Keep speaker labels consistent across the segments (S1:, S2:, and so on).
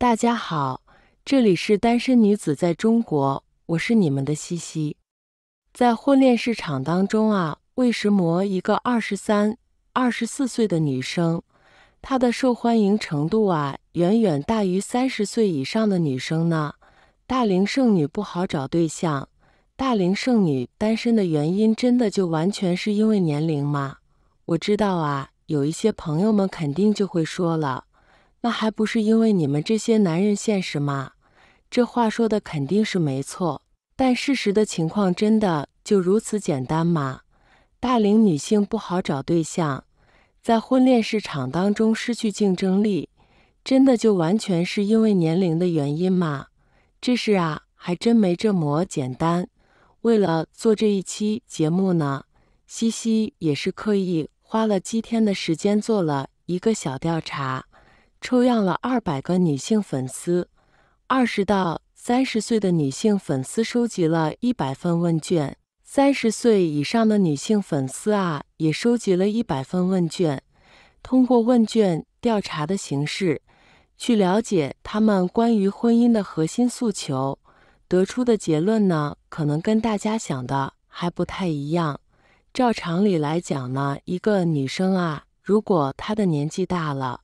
S1: 大家好，这里是单身女子在中国，我是你们的西西。在婚恋市场当中啊，为什么一个二十三、二十四岁的女生，她的受欢迎程度啊，远远大于三十岁以上的女生呢。大龄剩女不好找对象，大龄剩女单身的原因真的就完全是因为年龄吗？我知道啊，有一些朋友们肯定就会说了。那还不是因为你们这些男人现实吗？这话说的肯定是没错，但事实的情况真的就如此简单吗？大龄女性不好找对象，在婚恋市场当中失去竞争力，真的就完全是因为年龄的原因吗？这事啊，还真没这么简单。为了做这一期节目呢，西西也是刻意花了几天的时间做了一个小调查。抽样了二百个女性粉丝，二十到三十岁的女性粉丝收集了一百份问卷，三十岁以上的女性粉丝啊，也收集了一百份问卷。通过问卷调查的形式，去了解他们关于婚姻的核心诉求，得出的结论呢，可能跟大家想的还不太一样。照常理来讲呢，一个女生啊，如果她的年纪大了，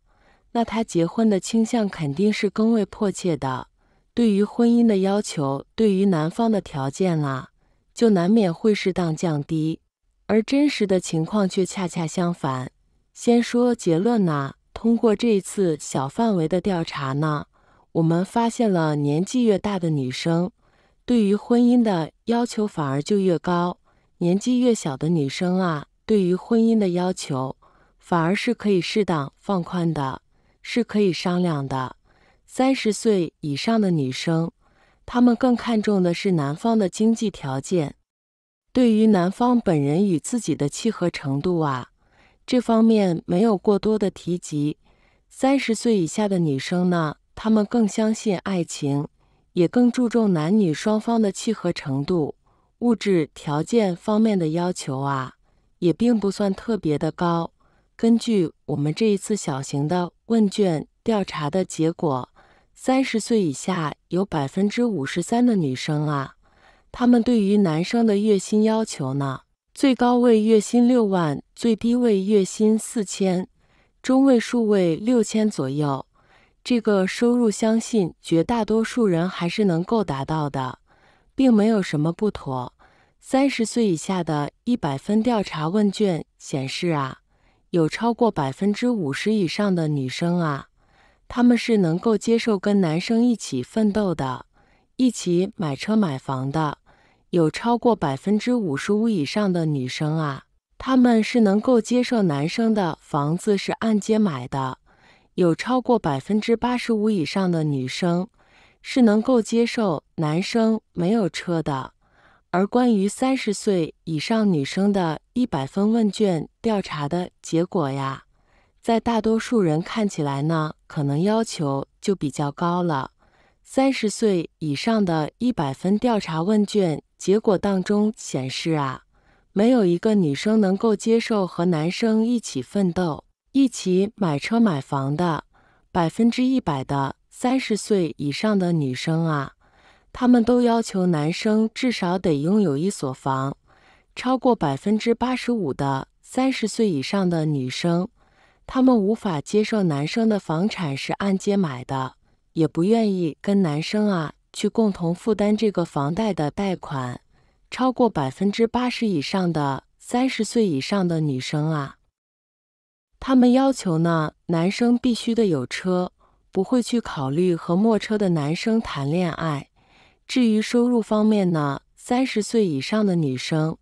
S1: 那他结婚的倾向肯定是更为迫切的，对于婚姻的要求，对于男方的条件啊，就难免会适当降低。而真实的情况却恰恰相反。先说结论呢，通过这一次小范围的调查呢，我们发现了年纪越大的女生，对于婚姻的要求反而就越高；年纪越小的女生啊，对于婚姻的要求，反而是可以适当放宽的。是可以商量的。三十岁以上的女生，她们更看重的是男方的经济条件，对于男方本人与自己的契合程度啊，这方面没有过多的提及。三十岁以下的女生呢，她们更相信爱情，也更注重男女双方的契合程度，物质条件方面的要求啊，也并不算特别的高。根据我们这一次小型的问卷调查的结果，三十岁以下有百分之五十三的女生啊，她们对于男生的月薪要求呢，最高位月薪六万，最低位月薪四千，中位数位六千左右。这个收入相信绝大多数人还是能够达到的，并没有什么不妥。三十岁以下的一百分调查问卷显示啊。有超过百分之五十以上的女生啊，她们是能够接受跟男生一起奋斗的，一起买车买房的。有超过百分之五十五以上的女生啊，他们是能够接受男生的房子是按揭买的。有超过百分之八十五以上的女生是能够接受男生没有车的。而关于三十岁以上女生的一百分问卷调查的结果呀，在大多数人看起来呢，可能要求就比较高了。三十岁以上的一百分调查问卷结果当中显示啊，没有一个女生能够接受和男生一起奋斗、一起买车买房的百分之一百的三十岁以上的女生啊。他们都要求男生至少得拥有一所房，超过百分之八十五的三十岁以上的女生，他们无法接受男生的房产是按揭买的，也不愿意跟男生啊去共同负担这个房贷的贷款。超过百分之八十以上的三十岁以上的女生啊，他们要求呢，男生必须得有车，不会去考虑和没车的男生谈恋爱。至于收入方面呢，三十岁以上的女生，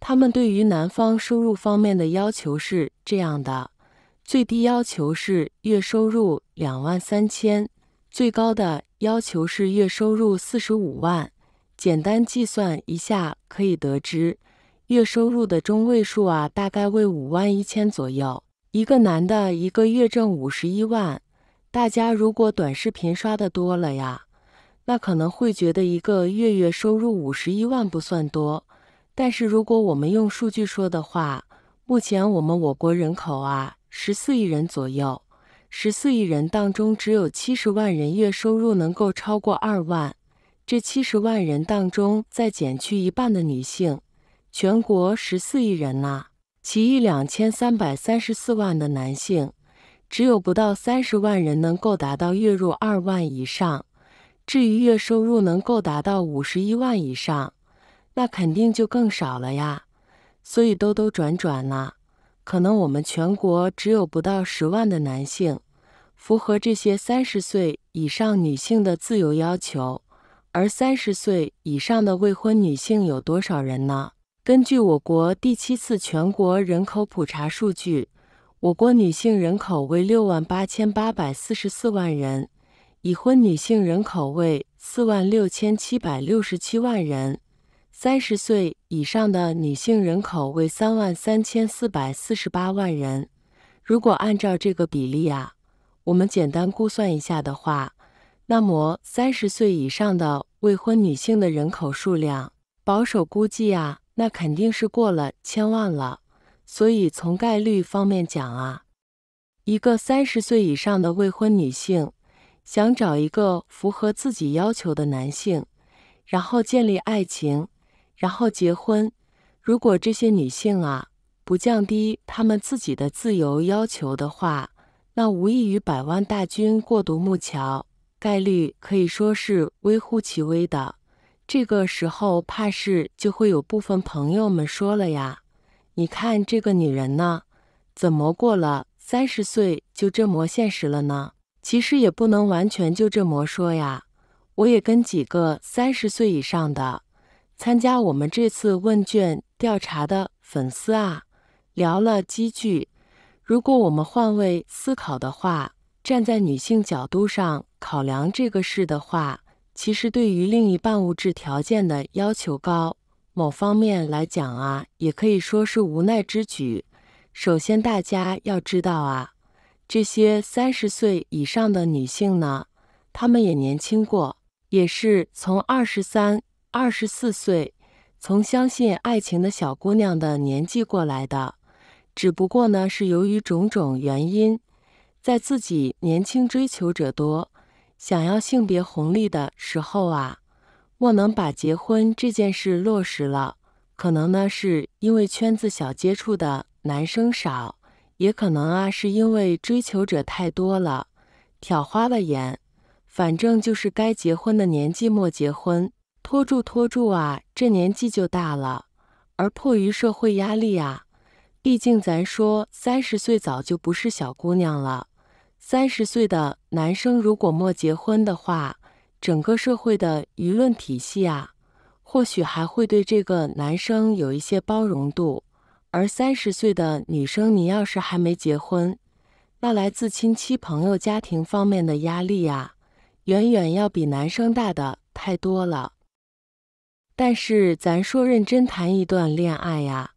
S1: 她们对于男方收入方面的要求是这样的：最低要求是月收入两万三千，最高的要求是月收入四十五万。简单计算一下，可以得知，月收入的中位数啊，大概为五万一千左右。一个男的，一个月挣五十一万，大家如果短视频刷的多了呀。那可能会觉得一个月月收入五十一万不算多，但是如果我们用数据说的话，目前我们我国人口啊十四亿人左右，十四亿人当中只有七十万人月收入能够超过二万，这七十万人当中再减去一半的女性，全国十四亿人呐，其一两千三百三十四万的男性，只有不到三十万人能够达到月入二万以上。至于月收入能够达到五十一万以上，那肯定就更少了呀。所以兜兜转转呢，可能我们全国只有不到十万的男性符合这些三十岁以上女性的自由要求。而三十岁以上的未婚女性有多少人呢？根据我国第七次全国人口普查数据，我国女性人口为六万八千八百四十四万人。已婚女性人口为四万六千七百六十七万人，三十岁以上的女性人口为三万三千四百四十八万人。如果按照这个比例啊，我们简单估算一下的话，那么三十岁以上的未婚女性的人口数量，保守估计啊，那肯定是过了千万了。所以从概率方面讲啊，一个三十岁以上的未婚女性。想找一个符合自己要求的男性，然后建立爱情，然后结婚。如果这些女性啊不降低她们自己的自由要求的话，那无异于百万大军过独木桥，概率可以说是微乎其微的。这个时候，怕是就会有部分朋友们说了呀：“你看这个女人呢，怎么过了三十岁就这么现实了呢？”其实也不能完全就这么说呀，我也跟几个三十岁以上的参加我们这次问卷调查的粉丝啊聊了几句。如果我们换位思考的话，站在女性角度上考量这个事的话，其实对于另一半物质条件的要求高，某方面来讲啊，也可以说是无奈之举。首先，大家要知道啊。这些三十岁以上的女性呢，她们也年轻过，也是从二十三、二十四岁，从相信爱情的小姑娘的年纪过来的。只不过呢，是由于种种原因，在自己年轻追求者多，想要性别红利的时候啊，莫能把结婚这件事落实了。可能呢，是因为圈子小，接触的男生少。也可能啊，是因为追求者太多了，挑花了眼。反正就是该结婚的年纪莫结婚，拖住拖住啊，这年纪就大了。而迫于社会压力啊，毕竟咱说三十岁早就不是小姑娘了。三十岁的男生如果莫结婚的话，整个社会的舆论体系啊，或许还会对这个男生有一些包容度。而三十岁的女生，你要是还没结婚，那来自亲戚、朋友、家庭方面的压力呀，远远要比男生大的太多了。但是，咱说认真谈一段恋爱呀，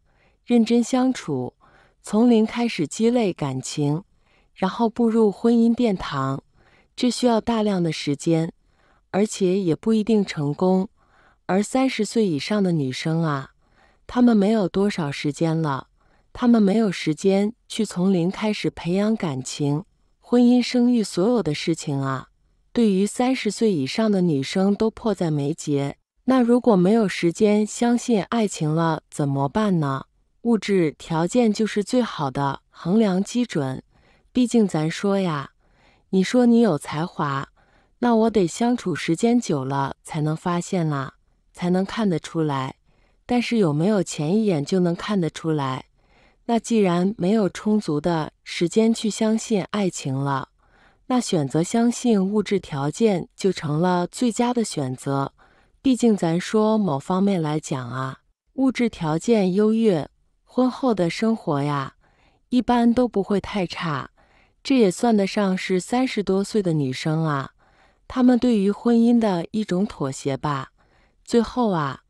S1: 认真相处，从零开始积累感情，然后步入婚姻殿堂，这需要大量的时间，而且也不一定成功。而三十岁以上的女生啊。他们没有多少时间了，他们没有时间去从零开始培养感情、婚姻、生育所有的事情啊。对于三十岁以上的女生，都迫在眉睫。那如果没有时间相信爱情了，怎么办呢？物质条件就是最好的衡量基准。毕竟咱说呀，你说你有才华，那我得相处时间久了才能发现啦，才能看得出来。但是有没有钱，一眼就能看得出来。那既然没有充足的时间去相信爱情了，那选择相信物质条件就成了最佳的选择。毕竟咱说某方面来讲啊，物质条件优越，婚后的生活呀，一般都不会太差。这也算得上是三十多岁的女生啊，她们对于婚姻的一种妥协吧。最后啊。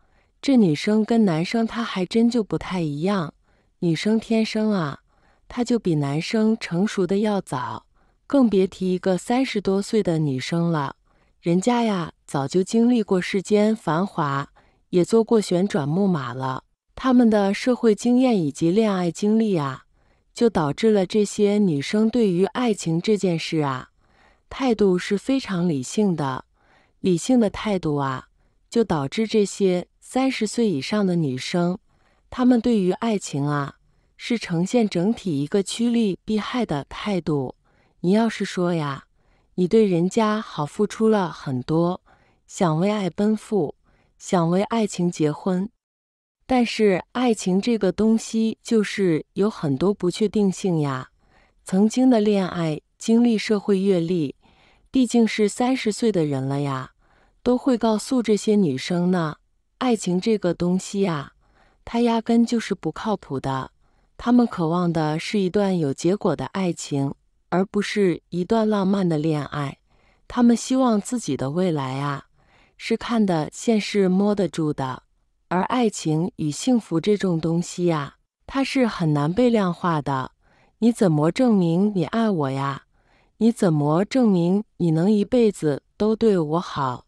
S1: 这女生跟男生，她还真就不太一样。女生天生啊，她就比男生成熟的要早，更别提一个三十多岁的女生了。人家呀，早就经历过世间繁华，也坐过旋转木马了。他们的社会经验以及恋爱经历啊，就导致了这些女生对于爱情这件事啊，态度是非常理性的。理性的态度啊，就导致这些。三十岁以上的女生，她们对于爱情啊，是呈现整体一个趋利避害的态度。你要是说呀，你对人家好，付出了很多，想为爱奔赴，想为爱情结婚，但是爱情这个东西就是有很多不确定性呀。曾经的恋爱经历、社会阅历，毕竟是三十岁的人了呀，都会告诉这些女生呢。爱情这个东西呀，它压根就是不靠谱的。他们渴望的是一段有结果的爱情，而不是一段浪漫的恋爱。他们希望自己的未来啊，是看得现实、摸得住的。而爱情与幸福这种东西呀，它是很难被量化的。你怎么证明你爱我呀？你怎么证明你能一辈子都对我好？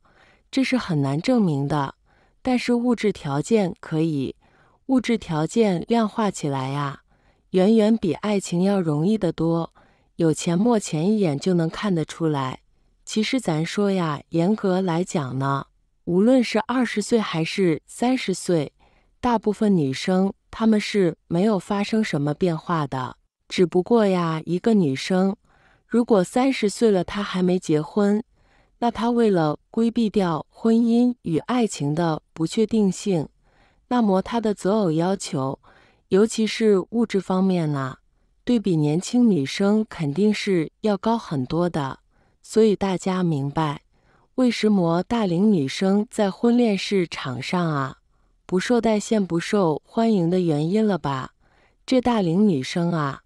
S1: 这是很难证明的。但是物质条件可以，物质条件量化起来呀，远远比爱情要容易得多。有钱没钱一眼就能看得出来。其实咱说呀，严格来讲呢，无论是二十岁还是三十岁，大部分女生她们是没有发生什么变化的。只不过呀，一个女生如果三十岁了她还没结婚。那他为了规避掉婚姻与爱情的不确定性，那么他的择偶要求，尤其是物质方面呢，对比年轻女生肯定是要高很多的。所以大家明白，为什么大龄女生在婚恋市场上啊，不受待见、不受欢迎的原因了吧？这大龄女生啊，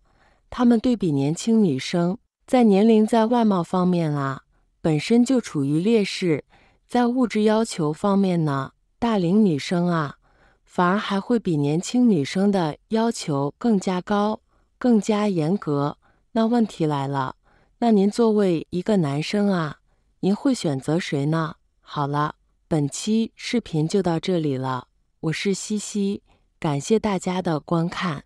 S1: 她们对比年轻女生，在年龄、在外貌方面啊。本身就处于劣势，在物质要求方面呢，大龄女生啊，反而还会比年轻女生的要求更加高，更加严格。那问题来了，那您作为一个男生啊，您会选择谁呢？好了，本期视频就到这里了，我是西西，感谢大家的观看。